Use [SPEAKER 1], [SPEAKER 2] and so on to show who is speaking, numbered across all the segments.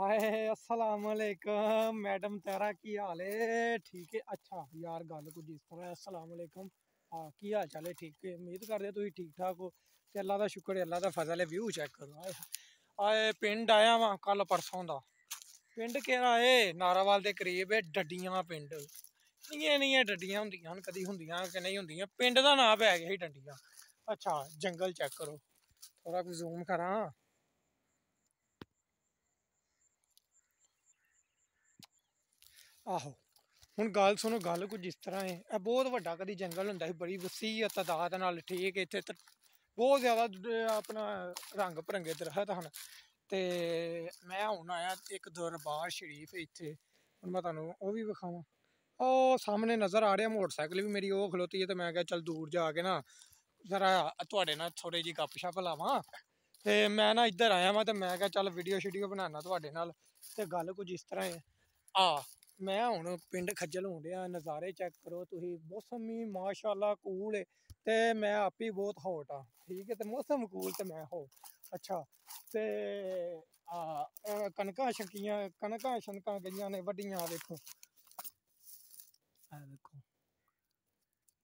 [SPEAKER 1] ਹਾਏ ਅਸਲਾਮ ਅਲੈਕਮ ਮੈਡਮ ਤੇਰਾ ਕੀ ਹਾਲ ਏ ਠੀਕ ਏ ਅੱਛਾ ਯਾਰ ਗੱਲ ਕੁਝ ਇਸ ਤਰ੍ਹਾਂ ਅਸਲਾਮ ਅਲੈਕਮ ਆ ਕੀ ਹਾਲ ਚਾਲ ਹੈ ਠੀਕ ਹੈ ਉਮੀਦ ਕਰਦੇ ਹਾਂ ਤੁਸੀਂ ਠੀਕ ਠਾਕ ਹੋ ਤੇ ਅੱਲਾ ਦਾ ਸ਼ੁਕਰ ਹੈ ਅੱਲਾ ਦਾ ਫਜ਼ਲ ਹੈ ਵਿਊ ਚੈੱਕ ਕਰੋ ਆਏ ਆਏ ਪਿੰਡ ਆਇਆ ਵਾਂ ਕੱਲ ਪਰਸੋਂ ਦਾ ਪਿੰਡ ਕਿਹੜਾ ਏ ਨਾਰਾਵਾਲ ਦੇ ਕਰੀਬ ਏ ਡੱਡੀਆਂ ਪਿੰਡ ਨਹੀਂ ਨਹੀਂ ਡੱਡੀਆਂ ਹੁੰਦੀਆਂ ਹਨ ਕਦੀ ਹੁੰਦੀਆਂ ਕਿ ਨਹੀਂ ਹੁੰਦੀਆਂ ਪਿੰਡ ਦਾ ਨਾਮ ਪੈ ਗਿਆ ਸੀ ਡੱਡੀਆਂ ਅੱਛਾ ਜੰਗਲ ਚੈੱਕ ਕਰੋ ਥੋੜਾ ਜ਼ੂਮ ਕਰਾਂ ਆਹੋ ਹੁਣ ਗੱਲ ਸੁਣੋ ਗੱਲ ਕੁਝ ਇਸ ਤਰ੍ਹਾਂ ਹੈ ਇਹ ਬਹੁਤ ਵੱਡਾ ਕਦੀ ਜੰਗਲ ਹੁੰਦਾ ਸੀ ਬੜੀ ਵਸੀ ਤਾਦਾਦ ਨਾਲ ਠੀਕ ਇੱਥੇ ਬਹੁਤ ਜ਼ਿਆਦਾ ਆਪਣਾ ਰੰਗ ਭਰੰਗੇ ਦਰਖਤ ਹਨ ਤੇ ਮੈਂ ਹੁਣ ਆਇਆ ਇੱਕ ਦਰਬਾਰ ਸ਼ਰੀਫ ਇੱਥੇ ਹੁਣ ਮੈਂ ਤੁਹਾਨੂੰ ਉਹ ਵੀ ਵਿਖਾਵਾਂ ਉਹ ਸਾਹਮਣੇ ਨਜ਼ਰ ਆ ਰਿਹਾ ਮੋਟਰਸਾਈਕਲ ਵੀ ਮੇਰੀ ਉਹ ਖਲੋਤੀ ਹੈ ਤੇ ਮੈਂ ਕਿਹਾ ਚੱਲ ਦੂਰ ਜਾ ਕੇ ਨਾ ਜ਼ਰਾ ਤੁਹਾਡੇ ਨਾਲ ਥੋੜੀ ਜੀ ਗੱਪਸ਼ਪ ਲਾਵਾਂ ਤੇ ਮੈਂ ਨਾ ਇੱਧਰ ਆਇਆ ਮੈਂ ਤੇ ਮੈਂ ਕਿਹਾ ਚੱਲ ਵੀਡੀਓ ਸ਼ੀਡੀਓ ਬਣਾਉਣਾ ਤੁਹਾਡੇ ਨਾਲ ਤੇ ਗੱਲ ਕੁਝ ਇਸ ਤਰ੍ਹਾਂ ਹੈ ਆ ਮੈਂ ਹੁਣ ਪਿੰਡ ਖੱਜਲ ਹੋਣ ਨਜ਼ਾਰੇ ਚੈੱਕ ਕਰੋ ਤੁਸੀਂ ਮੌਸਮ ਵੀ ਮਾਸ਼ਾਅੱਲਾ ਕੂਲ ਹੈ ਤੇ ਮੈਂ ਆਪ ਹੀ ਬਹੁਤ ਹੌਟ ਆ ਠੀਕ ਹੈ ਤੇ ਮੌਸਮ ਕੂਲ ਤੇ ਮੈਂ ਹੋ ਅੱਛਾ ਤੇ ਆ ਕਣਕਾਂ ਛਕੀਆਂ ਕਣਕਾਂ ਛਨਕਾਂ ਗਈਆਂ ਨੇ ਵੱਡੀਆਂ ਵੇਖੋ ਆ ਵੇਖੋ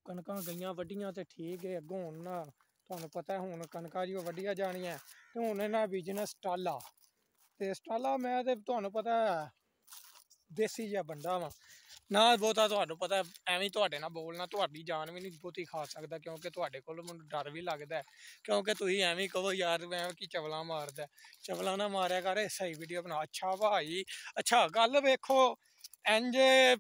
[SPEAKER 1] ਕਣਕਾਂ ਗਈਆਂ ਵੱਡੀਆਂ ਤੇ ਠੀਕ ਹੈ ਅੱਗੋਂ ਹੁਣ ਨਾ ਤੁਹਾਨੂੰ ਪਤਾ ਹੁਣ ਕਣਕਾਂ ਜੀ ਵੱਡੀਆਂ ਜਾਣੀਆਂ ਤੇ ਹੁਣ ਇਹਨਾਂ ਬਿਜ਼ਨਸ ਟਾਲਾ ਤੇ ਸਟਾਲਾ ਮੈਂ ਤੇ ਤੁਹਾਨੂੰ ਪਤਾ ਦੇਸੀ ਜਿਹਾ ਬੰਦਾ ਵਾ ਨਾ ਬਹੁਤਾ ਤੁਹਾਨੂੰ ਪਤਾ ਐਵੇਂ ਤੁਹਾਡੇ ਨਾਲ ਬੋਲਣਾ ਤੁਹਾਡੀ ਜਾਨ ਵੀ ਨਹੀਂ ਬਹੁਤੀ ਖਾ ਸਕਦਾ ਕਿਉਂਕਿ ਤੁਹਾਡੇ ਕੋਲ ਮੈਨੂੰ ਡਰ ਵੀ ਲੱਗਦਾ ਕਿਉਂਕਿ ਤੁਸੀਂ ਐਵੇਂ ਕਹੋ ਯਾਰ ਮੈਂ ਕੀ ਚਵਲਾ ਮਾਰਦਾ ਚਵਲਾ ਨਾ ਮਾਰਿਆ ਕਰ ਸਹੀ ਵੀਡੀਓ ਬਣਾ ਅੱਛਾ ਭਾਈ ਅੱਛਾ ਗੱਲ ਵੇਖੋ ਇੰਜ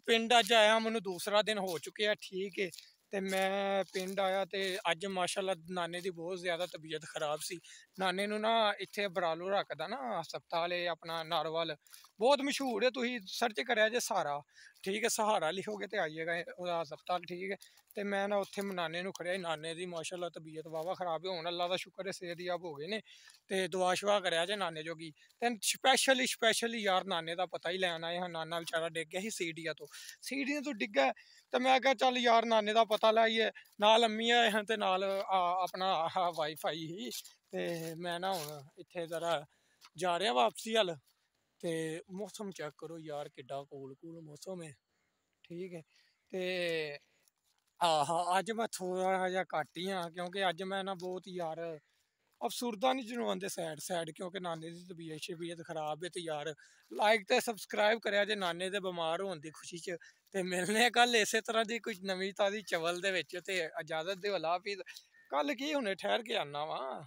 [SPEAKER 1] ਪਿੰਡ ਅੱਜ ਆਇਆ ਮੈਨੂੰ ਦੂਸਰਾ ਦਿਨ ਹੋ ਚੁੱਕਿਆ ਠੀਕ ਹੈ ਤੇ ਮੈਂ ਪਿੰਡ ਆਇਆ ਤੇ ਅੱਜ ਮਾਸ਼ਾਅੱਲਾ ਨਾਨੇ ਦੀ ਬਹੁਤ ਜ਼ਿਆਦਾ ਤਬੀਅਤ ਖਰਾਬ ਸੀ ਨਾਨੇ ਨੂੰ ਨਾ ਇੱਥੇ ਬਰਾਲੋ ਰੱਖਦਾ ਨਾ ਹਸਪਤਾਲ ਇਹ ਆਪਣਾ ਨਾਰਵਲ ਬਹੁਤ ਮਸ਼ਹੂਰ ਹੈ ਤੁਸੀਂ ਸਰਚ ਕਰਿਆ ਜੇ ਸਾਰਾ ਠੀਕ ਹੈ ਸਹਾਰਾ ਲਿਖੋਗੇ ਤੇ ਆਈਏਗਾ ਉਹਦਾ ਹਸਪਤਾਲ ਠੀਕ ਹੈ ਤੇ ਮੈਂ ਨਾ ਉੱਥੇ ਨਾਨੇ ਨੂੰ ਖੜਿਆ ਨਾਨੇ ਦੀ ਮਾਸ਼ਾਅੱਲਾ ਤਬੀਅਤ ਵਾਵਾ ਖਰਾਬ ਹੈ ਹੁਣ ਅੱਲਾ ਦਾ ਸ਼ੁਕਰ ਹੈ ਸਿਹਤਯਾਬ ਹੋ ਗਏ ਨੇ ਤੇ ਦੁਆ ਸ਼ਵਾ ਕਰਿਆ ਜੇ ਨਾਨੇ ਜੋਗੀ ਤੇ ਸਪੈਸ਼ਲੀ ਸਪੈਸ਼ਲੀ ਯਾਰ ਨਾਨੇ ਦਾ ਪਤਾ ਹੀ ਲੈਣ ਆਏ ਹਾਂ ਨਾਨਾ ਵਿਚਾਰਾ ਡਿੱਗ ਗਿਆ ਸੀ ਸੀੜੀਆਂ ਤੋਂ ਸੀੜੀਆਂ ਤੋਂ ਡਿੱਗਾ ਤੇ ਮੈਂ ਕਿਹਾ ਚੱਲ ਯਾਰ ਨਾਨੇ ਦਾ ਪਤਾ ਲਾਈਏ ਨਾਲ ਅੰਮੀਆਂ ਆਏ ਹਨ ਤੇ ਨਾਲ ਆਪਣਾ ਆਹ ਵਾਈਫਾਈ ਹੀ ਤੇ ਮੈਂ ਨਾ ਹੁਣ ਇੱਥੇ ਜ਼ਰਾ ਜਾ ਰਿਹਾ ਵਾਪਸੀ ਹਲ ਤੇ ਮੌਸਮ ਚੈੱਕ ਕਰੋ ਯਾਰ ਕਿੱਡਾ ਕੋਲ ਕੋਲ ਮੌਸਮ ਹੈ ਠੀਕ ਹੈ ਤੇ ਆਹ ਅੱਜ ਮੈਂ ਥੋੜਾ ਜਿਹਾ ਘੱਟ ਆ ਕਿਉਂਕਿ ਅੱਜ ਮੈਂ ਨਾ ਬਹੁਤ ਯਾਰ ਨਹੀਂ ਜਿਹਨੂੰ ਆਂਦੇ ਸਾਈਡ ਸਾਈਡ ਕਿਉਂਕਿ ਨਾਨੇ ਦੀ ਤਬੀਅਤ ਸ਼ਬੀਅਤ ਖਰਾਬ ਹੈ ਤੇ ਯਾਰ ਲਾਈਕ ਤੇ ਸਬਸਕ੍ਰਾਈਬ ਕਰਿਆ ਜੇ ਨਾਨੇ ਦੇ ਬਿਮਾਰ ਹੋਣ ਦੀ ਖੁਸ਼ੀ 'ਚ ਤੇ ਮਿਲਨੇ ਕੱਲ ਇਸੇ ਤਰ੍ਹਾਂ ਦੀ ਕੁਝ ਨਵੀਂ ਤਾਜ਼ੀ ਚਵਲ ਦੇ ਵਿੱਚ ਤੇ ਇਜਾਜ਼ਤ ਦਿਓ ਲਾਫੀ ਕੱਲ ਕੀ ਹੁਣੇ ਠਹਿਰ ਕੇ ਆਨਾ ਵਾ